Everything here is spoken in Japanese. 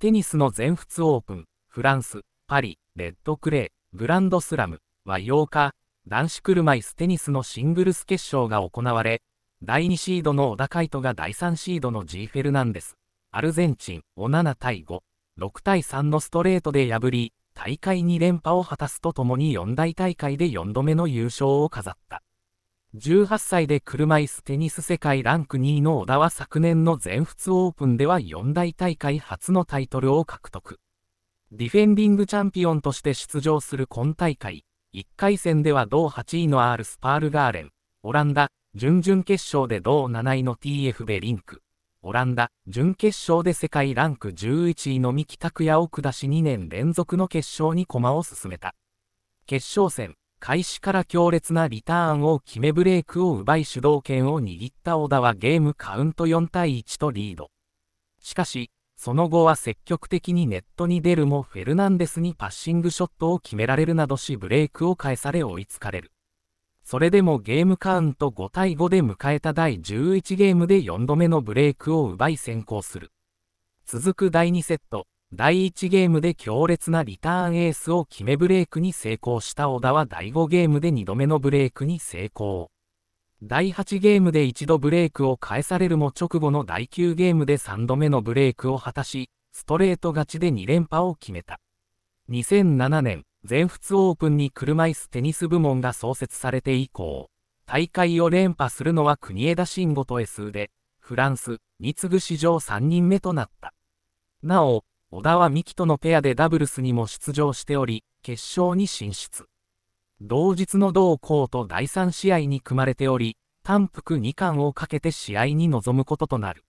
テニスの全仏オープン、フランス、パリ、レッドクレー、グランドスラムは8日、男子車椅子テニスのシングルス決勝が行われ、第2シードの小田海斗が第3シードの G・ フェルナンデス、アルゼンチンを7対5、6対3のストレートで破り、大会2連覇を果たすとともに四大大会で4度目の優勝を飾った。18歳で車椅子テニス世界ランク2位の小田は昨年の全仏オープンでは四大大会初のタイトルを獲得。ディフェンディングチャンピオンとして出場する今大会、1回戦では同8位のアール・スパールガーレン、オランダ、準々決勝で同7位の TF ベリンク、オランダ、準決勝で世界ランク11位の三木拓也を下し2年連続の決勝に駒を進めた。決勝戦、開始から強烈なリターンを決めブレークを奪い主導権を握った小田はゲームカウント4対1とリード。しかし、その後は積極的にネットに出るもフェルナンデスにパッシングショットを決められるなどしブレークを返され追いつかれる。それでもゲームカウント5対5で迎えた第11ゲームで4度目のブレークを奪い先行する。続く第2セット、第1ゲームで強烈なリターンエースを決めブレークに成功した小田は第5ゲームで2度目のブレークに成功。第8ゲームで一度ブレークを返されるも直後の第9ゲームで3度目のブレークを果たし、ストレート勝ちで2連覇を決めた。2007年、全仏オープンに車椅子テニス部門が創設されて以降、大会を連覇するのは国枝慎吾と S で、フランスに次ぐ史上3人目となった。なお、小田美希とのペアでダブルスにも出場しており、決勝に進出。同日の同校と第3試合に組まれており、単服2冠をかけて試合に臨むこととなる。